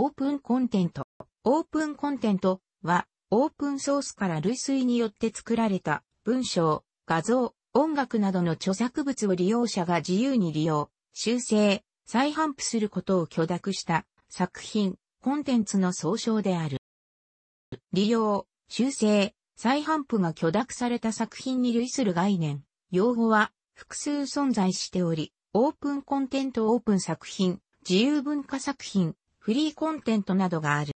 オープンコンテント。オープンコンテントは、オープンソースから類推によって作られた文章、画像、音楽などの著作物を利用者が自由に利用、修正、再販布することを許諾した作品、コンテンツの総称である。利用、修正、再販布が許諾された作品に類する概念、用語は複数存在しており、オープンコンテントオープン作品、自由文化作品、フリーコンテントなどがある。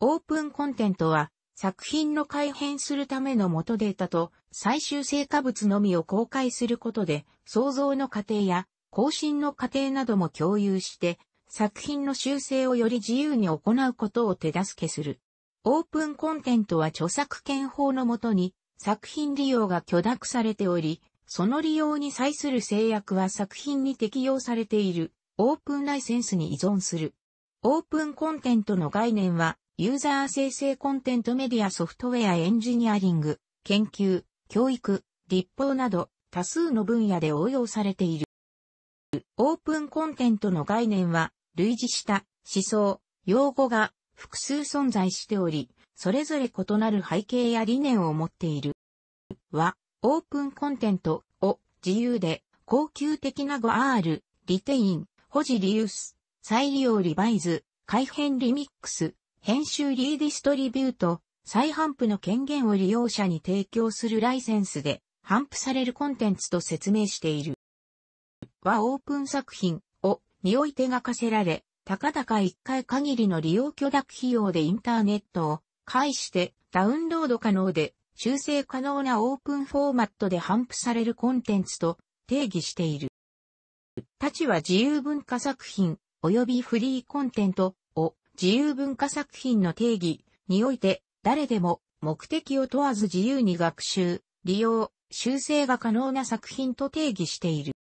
オープンコンテントは、作品の改変するための元データと最終成果物のみを公開することで、創造の過程や更新の過程なども共有して、作品の修正をより自由に行うことを手助けする。オープンコンテントは著作権法のもとに作品利用が許諾されており、その利用に際する制約は作品に適用されているオープンライセンスに依存する。オープンコンテントの概念は、ユーザー生成コンテントメディアソフトウェアエンジニアリング、研究、教育、立法など、多数の分野で応用されている。オープンコンテントの概念は、類似した思想、用語が複数存在しており、それぞれ異なる背景や理念を持っている。は、オープンコンテントを自由で恒久的な 5R、リテイン、保持リユース、再利用リバイズ、改変リミックス、編集リーディストリビュート、再販布の権限を利用者に提供するライセンスで販布されるコンテンツと説明している。はオープン作品をにおいてが課せられ、たかだか1回限りの利用許諾費用でインターネットを介してダウンロード可能で修正可能なオープンフォーマットで販布されるコンテンツと定義している。たちは自由文化作品及びフリーコンテントを自由文化作品の定義において誰でも目的を問わず自由に学習、利用、修正が可能な作品と定義している。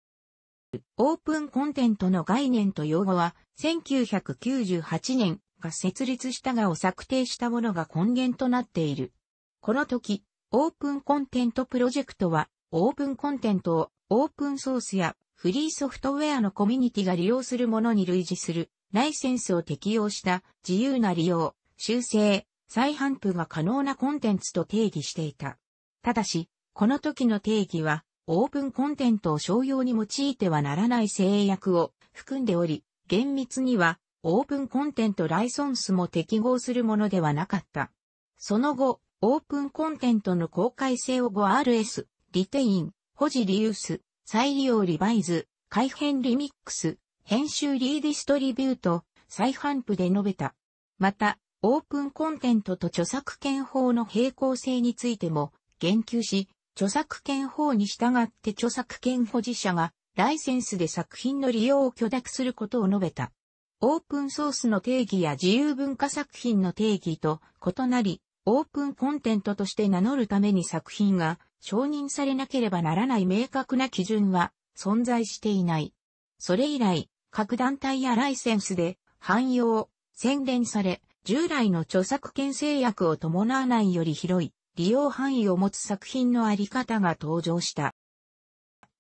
オープンコンテントの概念と用語は1998年が設立したがを策定したものが根源となっている。この時、オープンコンテントプロジェクトはオープンコンテントをオープンソースやフリーソフトウェアのコミュニティが利用するものに類似するライセンスを適用した自由な利用、修正、再販布が可能なコンテンツと定義していた。ただし、この時の定義は、オープンコンテントを商用に用いてはならない制約を含んでおり、厳密には、オープンコンテントライソンスも適合するものではなかった。その後、オープンコンテントの公開性を 5RS、リテイン、保持リユース、再利用リバイズ、改変リミックス、編集リーディストリビュート、再販布で述べた。また、オープンコンテントと著作権法の平行性についても言及し、著作権法に従って著作権保持者がライセンスで作品の利用を許諾することを述べた。オープンソースの定義や自由文化作品の定義と異なり、オープンコンテントとして名乗るために作品が承認されなければならない明確な基準は存在していない。それ以来、各団体やライセンスで汎用、洗練され、従来の著作権制約を伴わないより広い利用範囲を持つ作品のあり方が登場した。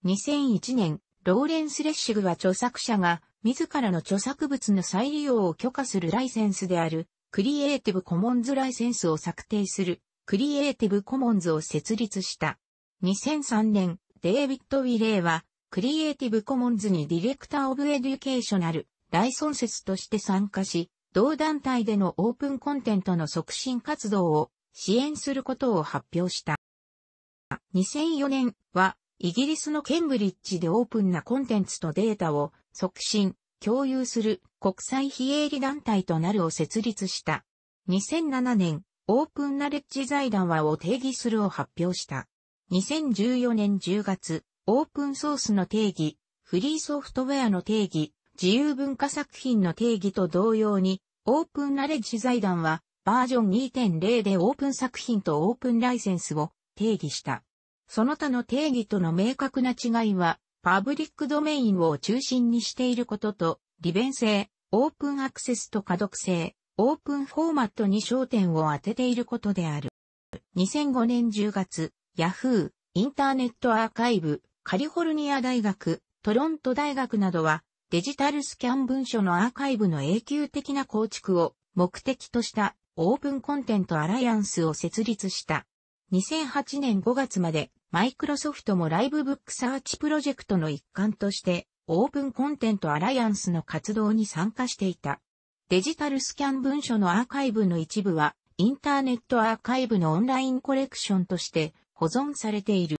2001年、ローレンス・レッシグは著作者が自らの著作物の再利用を許可するライセンスであるクリエイティブコモンズライセンスを策定するクリエイティブコモンズを設立した。2003年、デイビッド・ウィレイは、クリエイティブコモンズにディレクター・オブ・エデュケーショナル、ライソン説として参加し、同団体でのオープンコンテントの促進活動を支援することを発表した。2004年は、イギリスのケンブリッジでオープンなコンテンツとデータを促進、共有する国際非営利団体となるを設立した。2007年、オープンナレッジ財団はを定義するを発表した。2014年10月、オープンソースの定義、フリーソフトウェアの定義、自由文化作品の定義と同様に、オープンナレッジ財団はバージョン2.0でオープン作品とオープンライセンスを定義した。その他の定義との明確な違いは、パブリックドメインを中心にしていることと、利便性、オープンアクセスと可読性、オープンフォーマットに焦点を当てていることである。2005年10月、Yahoo! インターネットアーカイブ、カリフォルニア大学、トロント大学などは、デジタルスキャン文書のアーカイブの永久的な構築を目的としたオープンコンテントアライアンスを設立した。2008年5月までマイクロソフトもライブブックサーチプロジェクトの一環としてオープンコンテントアライアンスの活動に参加していた。デジタルスキャン文書のアーカイブの一部は、インターネットアーカイブのオンラインコレクションとして保存されている。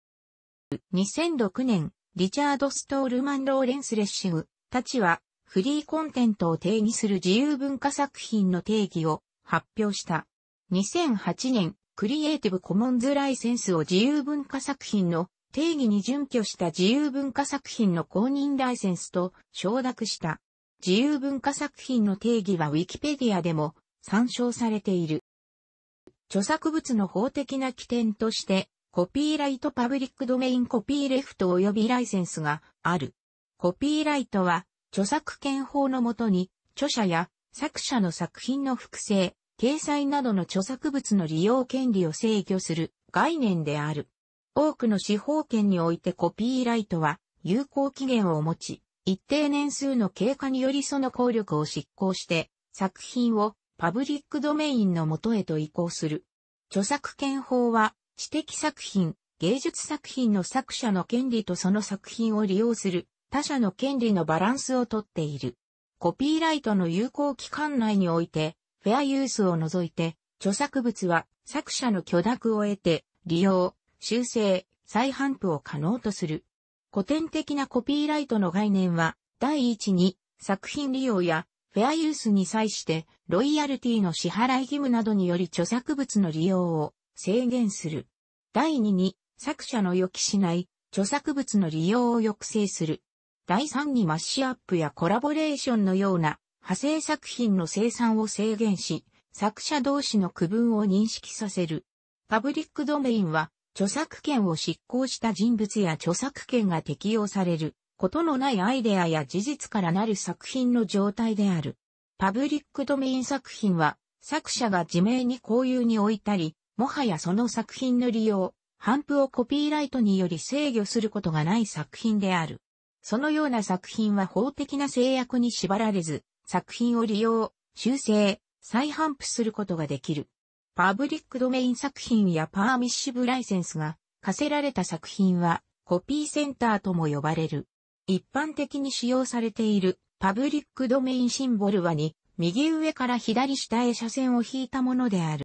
2006年、リチャード・ストールマン・ローレンス・レッシグたちは、フリーコンテントを定義する自由文化作品の定義を発表した。2008年、クリエイティブコモンズライセンスを自由文化作品の定義に準拠した自由文化作品の公認ライセンスと承諾した。自由文化作品の定義はウィキペディアでも参照されている。著作物の法的な起点として、コピーライトパブリックドメインコピーレフト及びライセンスがある。コピーライトは、著作権法のもとに、著者や作者の作品の複製、掲載などの著作物の利用権利を制御する概念である。多くの司法権においてコピーライトは有効期限を持ち、一定年数の経過によりその効力を執行して、作品をパブリックドメインのもとへと移行する。著作権法は、知的作品、芸術作品の作者の権利とその作品を利用する他者の権利のバランスをとっている。コピーライトの有効期間内において、フェアユースを除いて、著作物は作者の許諾を得て、利用、修正、再販布を可能とする。古典的なコピーライトの概念は、第一に、作品利用や、フェアユースに際して、ロイヤルティの支払い義務などにより著作物の利用を制限する。第2に、作者の予期しない著作物の利用を抑制する。第3にマッシュアップやコラボレーションのような派生作品の生産を制限し、作者同士の区分を認識させる。パブリックドメインは著作権を執行した人物や著作権が適用されることのないアイデアや事実からなる作品の状態である。パブリックドメイン作品は作者が自明に交友に置いたり、もはやその作品の利用、反布をコピーライトにより制御することがない作品である。そのような作品は法的な制約に縛られず、作品を利用、修正、再反布することができる。パブリックドメイン作品やパーミッシブライセンスが課せられた作品はコピーセンターとも呼ばれる。一般的に使用されているパブリックドメインシンボルはに右上から左下へ斜線を引いたものである。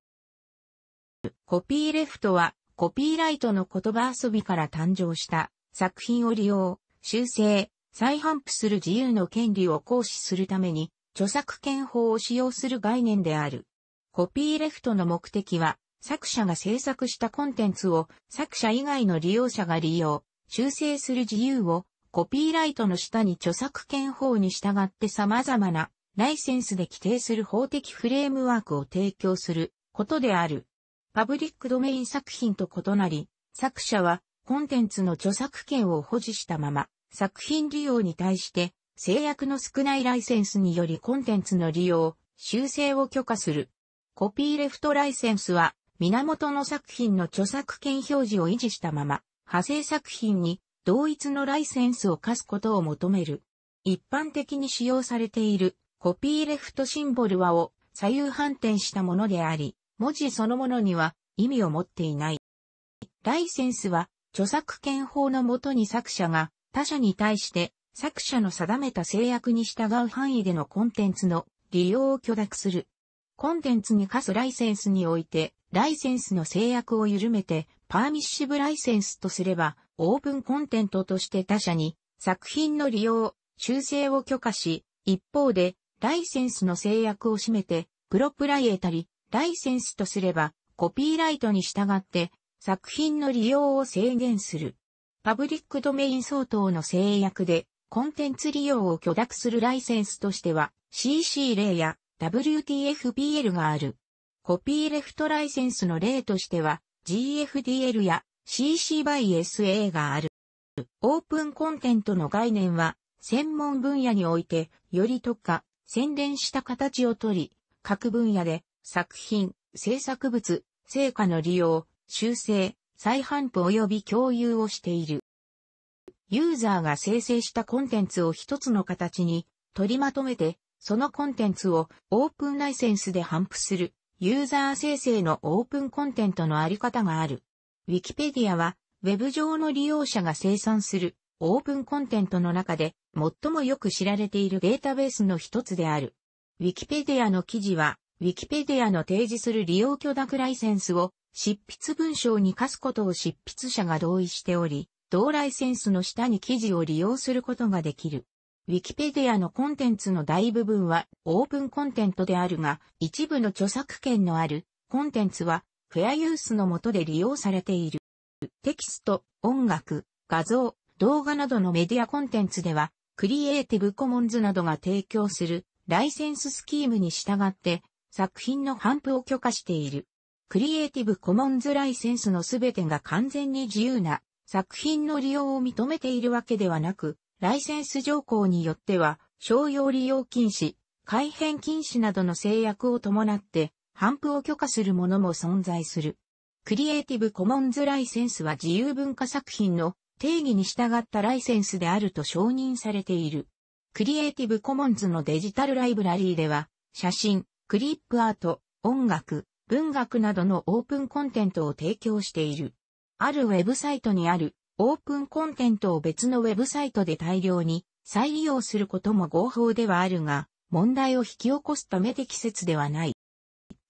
コピーレフトはコピーライトの言葉遊びから誕生した作品を利用、修正、再販布する自由の権利を行使するために著作権法を使用する概念である。コピーレフトの目的は、作者が制作したコンテンツを作者以外の利用者が利用、修正する自由をコピーライトの下に著作権法に従って様々なライセンスで規定する法的フレームワークを提供することである。パブリックドメイン作品と異なり、作者はコンテンツの著作権を保持したまま、作品利用に対して制約の少ないライセンスによりコンテンツの利用、修正を許可する。コピーレフトライセンスは、源の作品の著作権表示を維持したまま、派生作品に同一のライセンスを課すことを求める。一般的に使用されているコピーレフトシンボルはを左右反転したものであり、文字そのものには意味を持っていない。ライセンスは著作権法のもとに作者が他者に対して作者の定めた制約に従う範囲でのコンテンツの利用を許諾する。コンテンツに課すライセンスにおいて、ライセンスの制約を緩めて、パーミッシブライセンスとすれば、オープンコンテントとして他社に、作品の利用、修正を許可し、一方で、ライセンスの制約を占めて、プロプライエタリ、ライセンスとすれば、コピーライトに従って、作品の利用を制限する。パブリックドメイン相当の制約で、コンテンツ利用を許諾するライセンスとしては、CC 例や WTFPL がある。コピーレフトライセンスの例としては GFDL や CC by SA がある。オープンコンテントの概念は専門分野においてより特化、洗練した形をとり、各分野で作品、制作物、成果の利用、修正、再販布及び共有をしている。ユーザーが生成したコンテンツを一つの形に取りまとめてそのコンテンツをオープンライセンスで反復するユーザー生成のオープンコンテントのあり方がある。Wikipedia は Web 上の利用者が生産するオープンコンテントの中で最もよく知られているデータベースの一つである。Wikipedia の記事は Wikipedia の提示する利用許諾ライセンスを執筆文章に課すことを執筆者が同意しており、同ライセンスの下に記事を利用することができる。ウィキペディアのコンテンツの大部分はオープンコンテントであるが、一部の著作権のあるコンテンツはフェアユースの下で利用されている。テキスト、音楽、画像、動画などのメディアコンテンツでは、クリエイティブコモンズなどが提供するライセンススキームに従って作品の反布を許可している。クリエイティブコモンズライセンスのすべてが完全に自由な作品の利用を認めているわけではなく、ライセンス条項によっては、商用利用禁止、改変禁止などの制約を伴って、反布を許可するものも存在する。クリエイティブコモンズライセンスは自由文化作品の定義に従ったライセンスであると承認されている。クリエイティブコモンズのデジタルライブラリーでは、写真、クリップアート、音楽、文学などのオープンコンテンツを提供している。あるウェブサイトにあるオープンコンテントを別のウェブサイトで大量に再利用することも合法ではあるが、問題を引き起こすため適切ではない。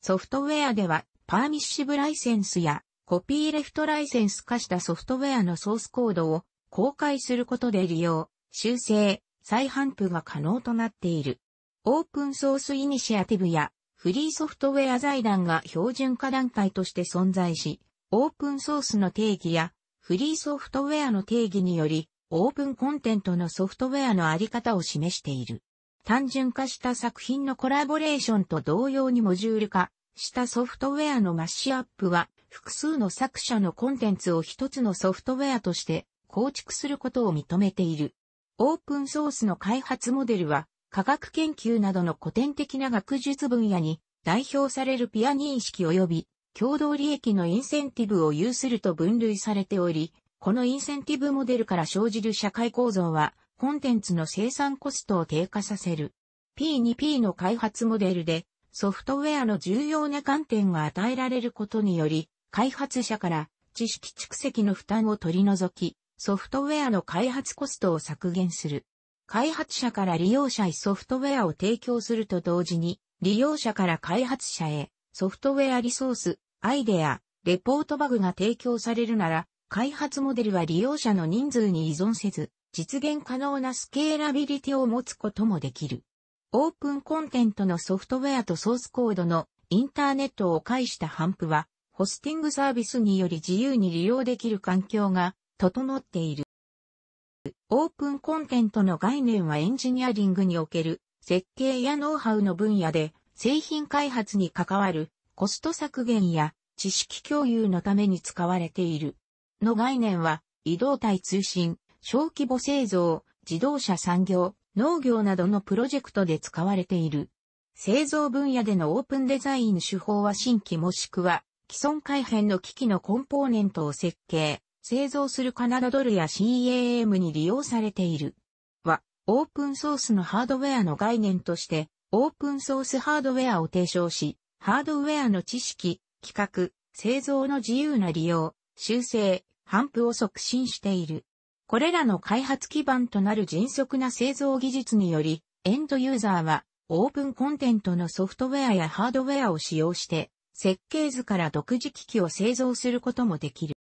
ソフトウェアでは、パーミッシブライセンスやコピーレフトライセンス化したソフトウェアのソースコードを公開することで利用、修正、再販布が可能となっている。オープンソースイニシアティブやフリーソフトウェア財団が標準化団体として存在し、オープンソースの定義やフリーソフトウェアの定義により、オープンコンテントのソフトウェアのあり方を示している。単純化した作品のコラボレーションと同様にモジュール化したソフトウェアのマッシュアップは、複数の作者のコンテンツを一つのソフトウェアとして構築することを認めている。オープンソースの開発モデルは、科学研究などの古典的な学術分野に代表されるピア認識及び共同利益のインセンティブを有すると分類されており、このインセンティブモデルから生じる社会構造は、コンテンツの生産コストを低下させる。P2P の開発モデルで、ソフトウェアの重要な観点が与えられることにより、開発者から知識蓄積の負担を取り除き、ソフトウェアの開発コストを削減する。開発者から利用者へソフトウェアを提供すると同時に、利用者から開発者へソフトウェアリソース、アイデア、レポートバグが提供されるなら、開発モデルは利用者の人数に依存せず、実現可能なスケーラビリティを持つこともできる。オープンコンテントのソフトウェアとソースコードのインターネットを介したハンプは、ホスティングサービスにより自由に利用できる環境が整っている。オープンコンテントの概念はエンジニアリングにおける設計やノウハウの分野で製品開発に関わるコスト削減や知識共有のために使われている。の概念は、移動体通信、小規模製造、自動車産業、農業などのプロジェクトで使われている。製造分野でのオープンデザイン手法は新規もしくは既存改変の機器のコンポーネントを設計、製造するカナダドルや CAM に利用されている。は、オープンソースのハードウェアの概念として、オープンソースハードウェアを提唱し、ハードウェアの知識、企画、製造の自由な利用、修正、反布を促進している。これらの開発基盤となる迅速な製造技術により、エンドユーザーはオープンコンテントのソフトウェアやハードウェアを使用して、設計図から独自機器を製造することもできる。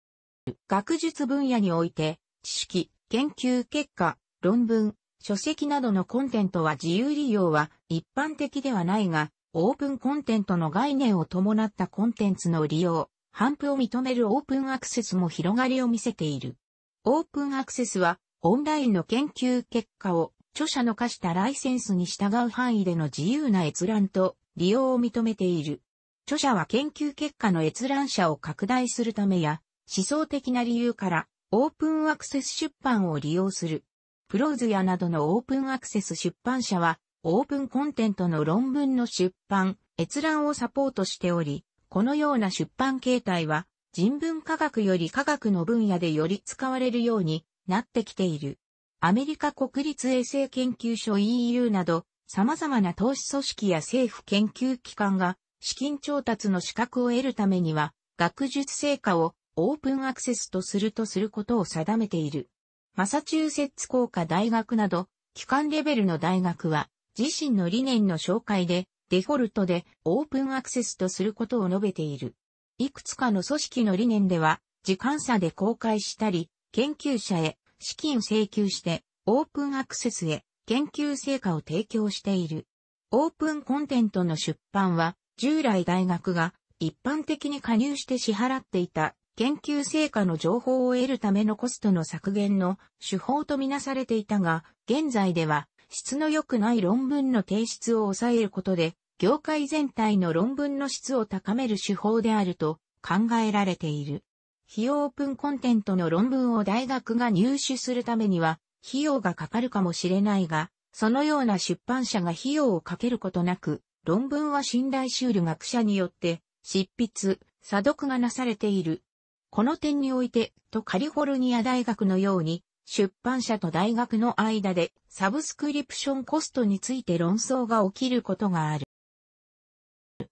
学術分野において、知識、研究結果、論文、書籍などのコンテントは自由利用は一般的ではないが、オープンコンテントの概念を伴ったコンテンツの利用、反布を認めるオープンアクセスも広がりを見せている。オープンアクセスは、オンラインの研究結果を著者の課したライセンスに従う範囲での自由な閲覧と利用を認めている。著者は研究結果の閲覧者を拡大するためや、思想的な理由からオープンアクセス出版を利用する。プローズやなどのオープンアクセス出版社はオープンコンテントの論文の出版、閲覧をサポートしており、このような出版形態は人文科学より科学の分野でより使われるようになってきている。アメリカ国立衛生研究所 EU など様々な投資組織や政府研究機関が資金調達の資格を得るためには学術成果をオープンアクセスとするとすることを定めている。マサチューセッツ工科大学など機関レベルの大学は自身の理念の紹介で、デフォルトでオープンアクセスとすることを述べている。いくつかの組織の理念では、時間差で公開したり、研究者へ資金請求して、オープンアクセスへ研究成果を提供している。オープンコンテントの出版は、従来大学が一般的に加入して支払っていた研究成果の情報を得るためのコストの削減の手法とみなされていたが、現在では質の良くない論文の提出を抑えることで、業界全体の論文の質を高める手法であると考えられている。非オープンコンテントの論文を大学が入手するためには、費用がかかるかもしれないが、そのような出版社が費用をかけることなく、論文は信頼修理学者によって、執筆、査読がなされている。この点において、とカリフォルニア大学のように、出版社と大学の間でサブスクリプションコストについて論争が起きることがある。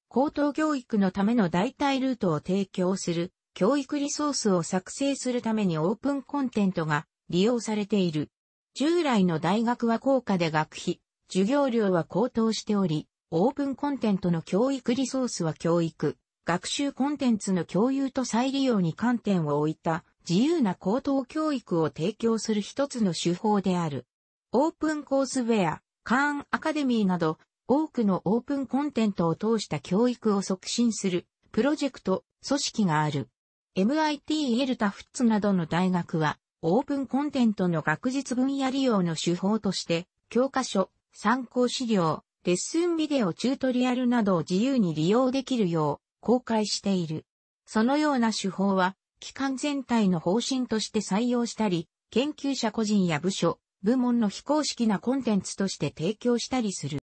高等教育のための代替ルートを提供する教育リソースを作成するためにオープンコンテントが利用されている。従来の大学は高価で学費、授業料は高騰しており、オープンコンテントの教育リソースは教育、学習コンテンツの共有と再利用に観点を置いた自由な高等教育を提供する一つの手法である。オープンコースウェア、カーンアカデミーなど、多くのオープンコンテンツを通した教育を促進するプロジェクト、組織がある。MIT エルタフッツなどの大学は、オープンコンテンツの学術分野利用の手法として、教科書、参考資料、レッスンビデオチュートリアルなどを自由に利用できるよう公開している。そのような手法は機関全体の方針として採用したり、研究者個人や部署、部門の非公式なコンテンツとして提供したりする。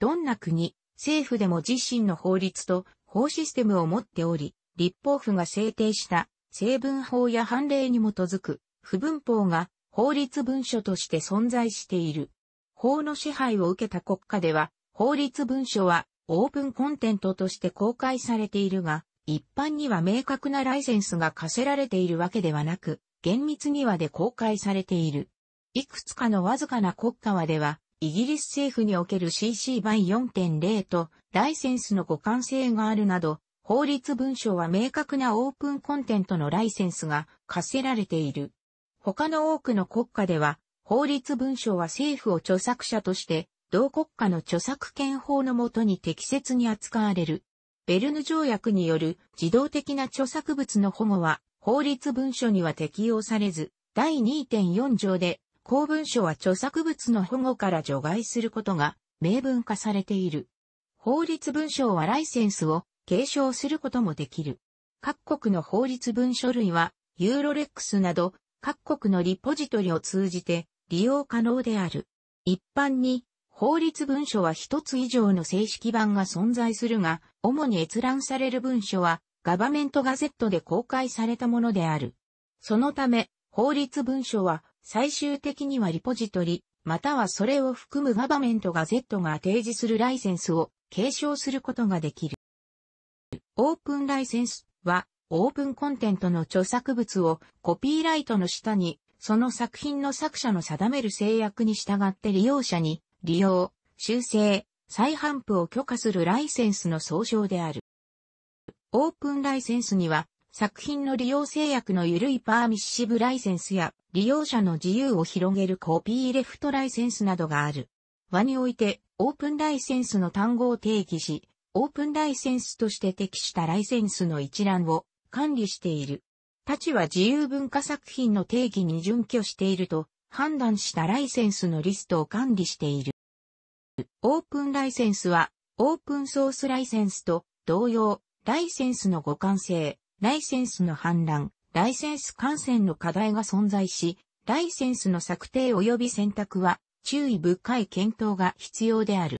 どんな国、政府でも自身の法律と法システムを持っており、立法府が制定した成文法や判例に基づく不文法が法律文書として存在している。法の支配を受けた国家では、法律文書はオープンコンテントとして公開されているが、一般には明確なライセンスが課せられているわけではなく、厳密にはで公開されている。いくつかのわずかな国家はでは、イギリス政府における CC 版4.0とライセンスの互換性があるなど、法律文書は明確なオープンコンテントのライセンスが課せられている。他の多くの国家では、法律文書は政府を著作者として、同国家の著作権法のもとに適切に扱われる。ベルヌ条約による自動的な著作物の保護は法律文書には適用されず、第2.4条で公文書は著作物の保護から除外することが明文化されている。法律文書はライセンスを継承することもできる。各国の法律文書類はユーロレックスなど各国のリポジトリを通じて利用可能である。一般に法律文書は一つ以上の正式版が存在するが、主に閲覧される文書は、ガバメントガゼットで公開されたものである。そのため、法律文書は、最終的にはリポジトリ、またはそれを含むガバメントガゼットが提示するライセンスを継承することができる。オープンライセンスは、オープンコンテントの著作物をコピーライトの下に、その作品の作者の定める制約に従って利用者に利用、修正、再販布を許可するライセンスの総称である。オープンライセンスには、作品の利用制約の緩いパーミッシブライセンスや、利用者の自由を広げるコピーレフトライセンスなどがある。和において、オープンライセンスの単語を定義し、オープンライセンスとして適したライセンスの一覧を管理している。立は自由文化作品の定義に準拠していると判断したライセンスのリストを管理している。オープンライセンスは、オープンソースライセンスと同様、ライセンスの互換性、ライセンスの氾濫、ライセンス感染の課題が存在し、ライセンスの策定及び選択は注意深い検討が必要である。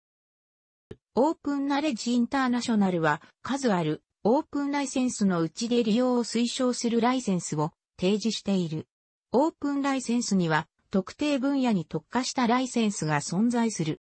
オープンナレッジインターナショナルは数あるオープンライセンスのうちで利用を推奨するライセンスを提示している。オープンライセンスには特定分野に特化したライセンスが存在する。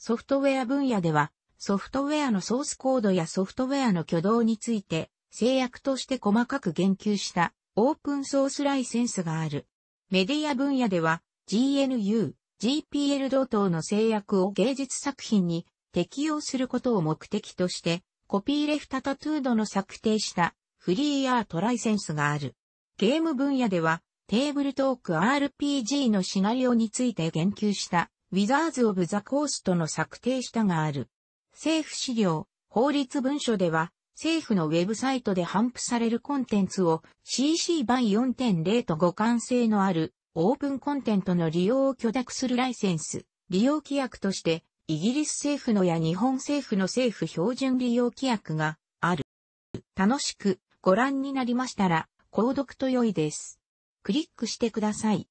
ソフトウェア分野では、ソフトウェアのソースコードやソフトウェアの挙動について、制約として細かく言及したオープンソースライセンスがある。メディア分野では GNU、GPL 同等の制約を芸術作品に適用することを目的としてコピーレフタタトゥードの策定したフリーアートライセンスがある。ゲーム分野ではテーブルトーク RPG のシナリオについて言及したウィザーズ・オブ・ザ・コーストの策定したがある。政府資料、法律文書では、政府のウェブサイトで頒布されるコンテンツを CC 版4.0と互換性のあるオープンコンテントの利用を許諾するライセンス、利用規約として、イギリス政府のや日本政府の政府標準利用規約がある。楽しくご覧になりましたら、購読と良いです。クリックしてください。